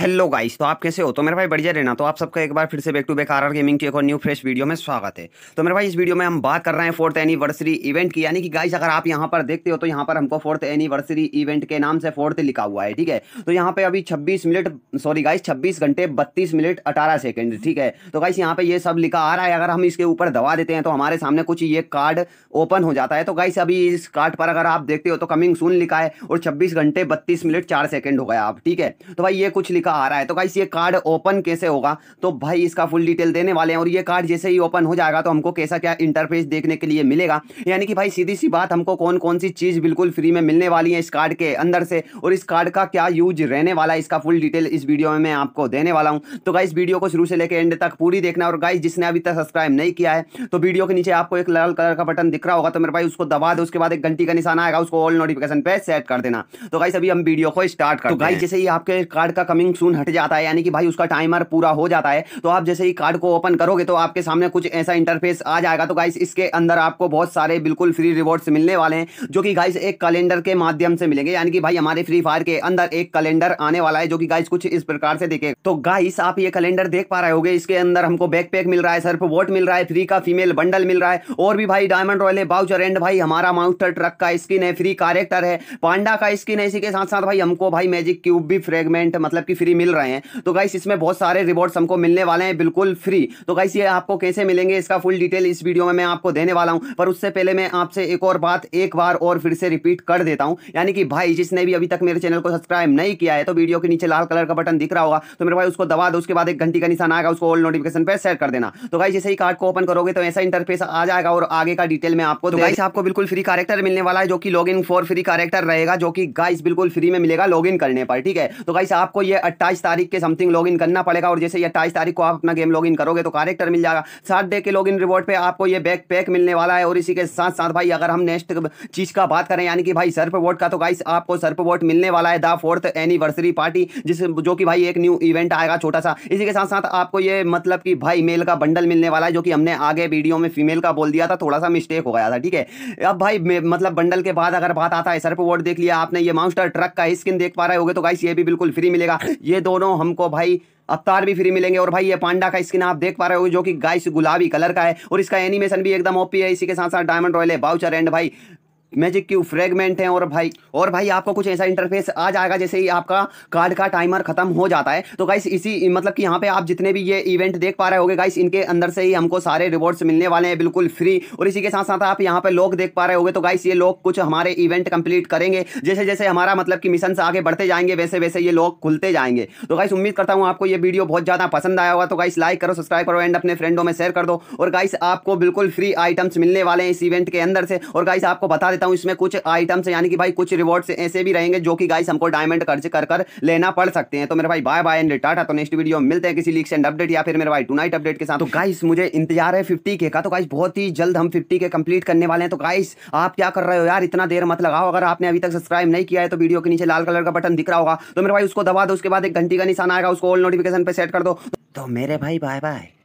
hello guys तो आप कैसे हो तो मेरे भाई बढ़िया रहना तो आप सबका एक बार फिर से back to back R gaming की एक और न्यू फ्रेश वीडियो में स्वागत है तो मेरे भाई इस वीडियो में हम बात कर रहे हैं फोर्थ एनिवर्सरी इवेंट की यानी कि गाइस अगर आप यहाँ पर देखते हो तो यहाँ पर हमको फोर्थ एनिवर्सरी इवेंट के नाम से फोर्थ लिखा हुआ है ठीक है तो यहाँ पे अभी छब्बीस मिनट सॉरी गाइस छब्बीस घंटे बत्तीस मिनट अठारह सेकेंड ठीक है तो गाइस यहाँ पे ये सब लिखा आ रहा है अगर हम इसके ऊपर दवा देते हैं तो हमारे सामने कुछ ये कार्ड ओपन हो जाता है तो गाइस अभी इस कार्ड पर अगर आप देखते हो तो कमिंग सून लिखा है और छब्बीस घंटे बत्तीस मिनट चार सेकेंड हो गया आप ठीक है तो भाई ये कुछ लिखा का आ रहा है तो गाइस ये कार्ड ओपन कैसे होगा तो भाई इसका फुल डिटेल देने वाले हैं और ये कार्ड जैसे ही ओपन हो जाएगा तो हमको कैसा क्या इंटरफेस देखने के लिए मिलेगा यानी कि भाई सीधी सी बात हमको कौन कौन सी चीज़ बिल्कुल फ्री में मिलने वाली है इस कार्ड के अंदर से और इस कार्ड का क्या यूज रहने वाला है इसका फुल डिटेल इस वीडियो में मैं आपको देने वाला हूँ तो गाइस वीडियो को शुरू से लेकर एंड तक पूरी देखना और गाइस जिसने अभी तक सब्सक्राइब नहीं किया है तो वीडियो के नीचे आपको एक लाल कलर का बटन दिख रहा होगा तो मेरे भाई उसको दबा दे उसके बाद एक घंटी का निशान आएगा उसको ऑल नोटिफिकेशन पे सेट कर देना तो गाइस अभी हम वीडियो को स्टार्ट कर तो गाइस जैसे ही आपके कार्ड का कमिंग सुन हट जाता है यानी कि भाई उसका टाइमर पूरा हो जाता है तो आप जैसे ही कार्ड को ओपन करोगे तो आपके सामने कुछ ऐसा इंटरफेस आ जाएगा तो गाइस इसके अंदर आपको बहुत सारे बिल्कुल फ्री रिवॉर्ड्स मिलने वाले हैं जो कि गाइस एक कैलेंडर के माध्यम से मिलेंगे यानी कि भाई हमारे फ्री फायर के अंदर एक कैलेंडर आने वाला है जो कि गाइस कुछ इस प्रकार से देखे तो गाइस आप ये कैलेंडर देख पा रहे हो इसके अंदर हमको बैकपैक मिल रहा है सर्फ वोट मिल रहा है फ्री का फीमेल बंडल मिल रहा है और भी भाई डायमंड रॉयल बाउचर एंड भाई हमारा माउंटर ट्रक का स्किन है फ्री कारेक्टर है पांडा का स्किन है इसी के साथ साथ भाई हमको भाई मैजिक क्यूब भी फ्रेगमेंट मतलब की फ्री मिल रहे हैं तो गाइस इसमें बहुत सारे रिवॉर्ड्स हमको मिलने वाले हैं बिल्कुल फ्री तो गाइस ये आपको कैसे मिलेंगे इसका फुल डिटेल इस वीडियो में मैं आपको देने वाला हूँ पर उससे पहले मैं आपसे एक और बात एक बार और फिर से रिपीट कर देता हूँ यानी कि भाई जिसने भी अभी तक मेरे चैनल को सब्सक्राइब नहीं किया है तो वीडियो के नीचे लाल कलर का बटन दिख रहा होगा तो मेरे भाई उसको दबा दो उसके बाद एक घंटी का निशान आएगा उसको ऑल नोटिफिकेशन पर सेट कर देना तो गाइस जैसे ही कार्ड को ओपन करोगे तो ऐसा इंटरफेस आ जाएगा और आगे का डिटेल में आपको गाइस तो आपको बिल्कुल फ्री कैरेक्टर मिलने वाला है जो कि log in for free character रहेगा जो कि गाइस बिल्कुल फ्री में मिलेगा लॉग इन करने पर ठीक है तो गाइस आपको ये अट्ठाईस तारीख के समथिंग लॉग करना पड़ेगा और जैसे ही अट्ठाईस तारीख को आप अपना गेम लॉग करोगे तो कैरेक्टर मिल जाएगा सात डे के लॉग रिवॉर्ड पे आपको ये बैक पैक मिलने वाला है और इसी के साथ साथ भाई अगर हम नेक्स्ट चीज़ का बात करें यानी कि भाई सर्फ वोट का तो गाइस आपको सर्फ वोट मिलने वाला है द फोर्थ एनिवर्सरी पार्टी जिस जो कि भाई एक न्यू इवेंट आएगा छोटा सा इसी के साथ साथ आपको ये मतलब कि भाई मेल का बंडल मिलने वाला है जो कि हमने आगे वीडियो में फीमेल का बोल दिया था थोड़ा सा मिस्टेक हो गया था ठीक है अब भाई मतलब बंडल के बाद अगर बात आता है सर्फ वोट देख लिया आपने ये माउस्टर ट्रक का स्किन देख पा रहे हो तो गाइस ये भी बिल्कुल फ्री मिलेगा ये दोनों हमको भाई अवतार भी फ्री मिलेंगे और भाई ये पांडा का स्किन आप देख पा रहे हो जो कि गाइस गुलाबी कलर का है और इसका एनिमेशन भी एकदम ओपी है इसी के साथ साथ डायमंड रॉयल है बाउचर एंड भाई मैजिक क्यू फ्रेगमेंट है और भाई और भाई आपको कुछ ऐसा इंटरफेस आ जाएगा जैसे ही आपका कार्ड का टाइमर खत्म हो जाता है तो गाइस इसी मतलब कि यहाँ पे आप जितने भी ये इवेंट देख पा रहे होगे गाइस इनके अंदर से ही हमको सारे रिवॉर्ड्स मिलने वाले हैं बिल्कुल फ्री और इसी के साथ साथ आप यहाँ पे लोग देख पा रहे होगे तो गाइस ये लोग कुछ हमारे इवेंट कंप्लीट करेंगे जैसे जैसे हमारा मतलब कि मिशन आगे बढ़ते जाएंगे वैसे वैसे ये लोग खुलते जाएंगे तो गाइस उम्मीद करता हूँ आपको ये वीडियो बहुत ज़्यादा पसंद आया होगा तो गाइस लाइक करो सब्सक्राइब करो एंड अपने फ्रेंडों में शेयर कर दो और गाइस आपको बिल्कुल फ्री आइटम्स मिलने वाले हैं इस इवेंट के अंदर से और गाइस आपको बता देता हूँ इसमें कुछ आइटम्स यानी कि भाई कुछ रिवॉर्ड्स ऐसे भी रहेंगे जो कि गाइस हमको डायमंड खर्च कर कर लेना पड़ सकते हैं तो मेरे भाई बाय बाय एंड टाटा तो नेक्स्ट वीडियो मिलते हैं किसी लीक्स एंड अपडेट या फिर मेरे भाई टू अपडेट के साथ तो गाइस मुझे इंतजार है फिफ्टी के का तो गाइस बहुत ही जल्द हम फिफ्टी के कंप्लीट करने वाले हैं तो गाइस आप क्या कर रहे हो यार इतना देर मत लगाओ अगर आपने अभी तक सब्सक्राइब नहीं किया है तो वीडियो के नीचे लाल कलर का बटन दिख रहा होगा तो मेरे भाई उसको दबा दो उसके बाद एक घंटी का निशान आएगा उसको ऑल नोटिफिकेशन पर सेट कर दो तो मेरे भाई बाय बाय